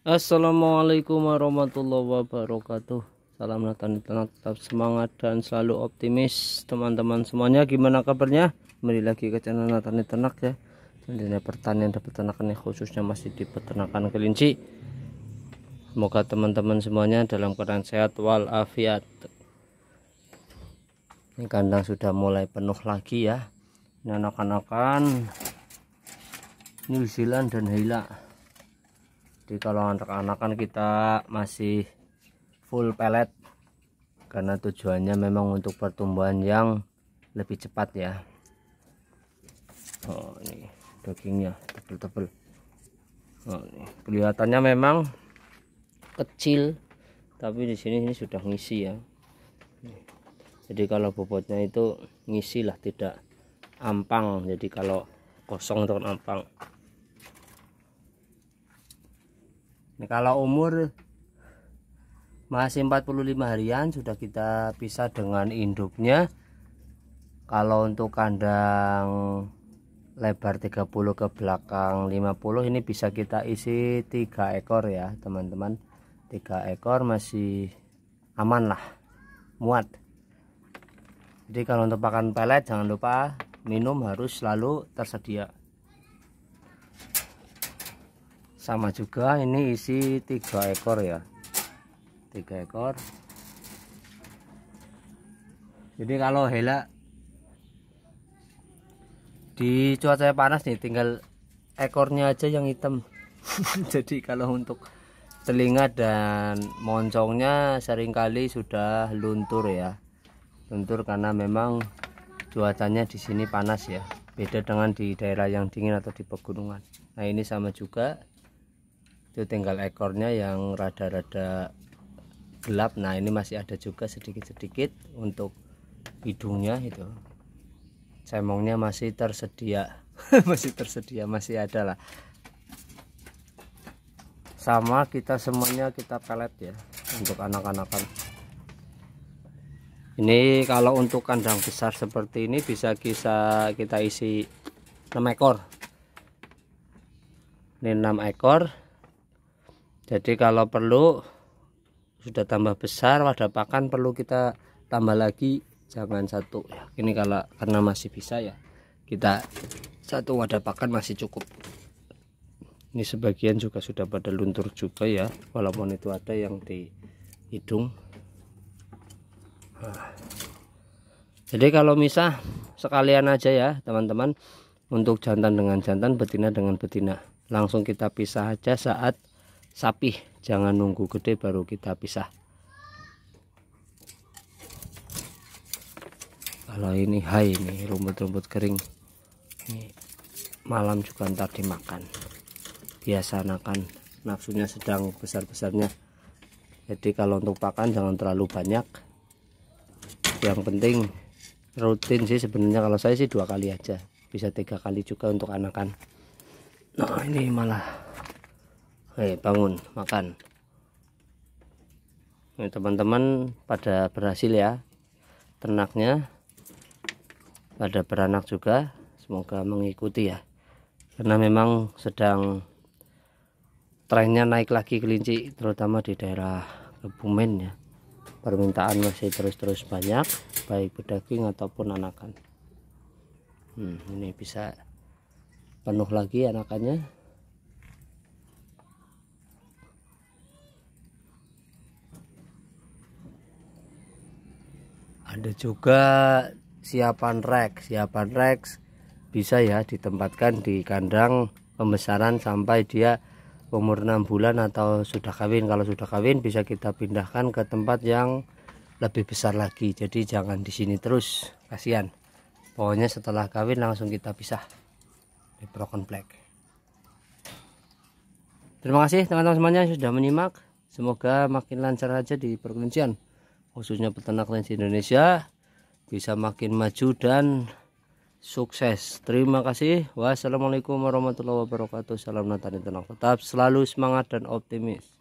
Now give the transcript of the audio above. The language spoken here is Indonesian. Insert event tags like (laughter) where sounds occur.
Assalamualaikum warahmatullahi wabarakatuh Salam Natal tetap semangat dan selalu optimis teman-teman semuanya gimana kabarnya kembali lagi ke channel Natani Ternak ya dunia pertanian dan peternakan yang khususnya masih di peternakan kelinci semoga teman-teman semuanya dalam keadaan sehat walafiat ini kandang sudah mulai penuh lagi ya ini anak-anakan New Zealand dan Hila jadi kalau antar anak kan kita masih full pelet karena tujuannya memang untuk pertumbuhan yang lebih cepat ya oh ini dagingnya tebel-tebel oh, ini. kelihatannya memang kecil tapi di sini ini sudah ngisi ya jadi kalau bobotnya itu ngisi lah tidak ampang jadi kalau kosong itu kan ampang ini nah, kalau umur masih 45 harian sudah kita pisah dengan induknya kalau untuk kandang lebar 30 ke belakang 50 ini bisa kita isi 3 ekor ya teman-teman 3 ekor masih aman lah muat jadi kalau untuk pakan pelet jangan lupa minum harus selalu tersedia sama juga ini isi tiga ekor ya tiga ekor jadi kalau hela di cuaca panas nih tinggal ekornya aja yang hitam (laughs) jadi kalau untuk telinga dan moncongnya seringkali sudah luntur ya luntur karena memang cuacanya di sini panas ya beda dengan di daerah yang dingin atau di pegunungan nah ini sama juga itu tinggal ekornya yang rada-rada gelap nah ini masih ada juga sedikit-sedikit untuk hidungnya itu cemongnya masih tersedia (laughs) masih tersedia masih ada lah sama kita semuanya kita pelet ya untuk anak-anakan ini kalau untuk kandang besar seperti ini bisa bisa kita isi 6 ekor ini 6 ekor jadi kalau perlu sudah tambah besar wadah pakan perlu kita tambah lagi jangan satu ya ini kalau karena masih bisa ya kita satu wadah pakan masih cukup ini sebagian juga sudah pada luntur juga ya walaupun itu ada yang di hidung ah. jadi kalau misah sekalian aja ya teman-teman untuk jantan dengan jantan betina dengan betina langsung kita pisah aja saat sapi jangan nunggu gede baru kita pisah kalau ini hai ini rumput-rumput kering ini malam juga ntar dimakan biasa akan nafsunya sedang besar-besarnya jadi kalau untuk pakan jangan terlalu banyak yang penting rutin sih sebenarnya kalau saya sih dua kali aja bisa tiga kali juga untuk anakan nah ini malah Hei, bangun, makan. Teman-teman teman pada berhasil ya. Ternaknya pada beranak juga. Semoga mengikuti ya. Karena memang sedang trennya naik lagi kelinci terutama di daerah Kebumen ya. Permintaan masih terus-terus banyak baik pedaging ataupun anakan. Hmm, ini bisa penuh lagi anakannya ada juga siapan rex siapan rex bisa ya ditempatkan di kandang pembesaran sampai dia umur 6 bulan atau sudah kawin kalau sudah kawin bisa kita pindahkan ke tempat yang lebih besar lagi jadi jangan di sini terus kasihan pokoknya setelah kawin langsung kita pisah di broken black terima kasih teman-teman semuanya sudah menyimak semoga makin lancar aja di perkuncian khususnya peternak lain di Indonesia bisa makin maju dan sukses terima kasih wassalamualaikum warahmatullahi wabarakatuh salam natani tenang tetap selalu semangat dan optimis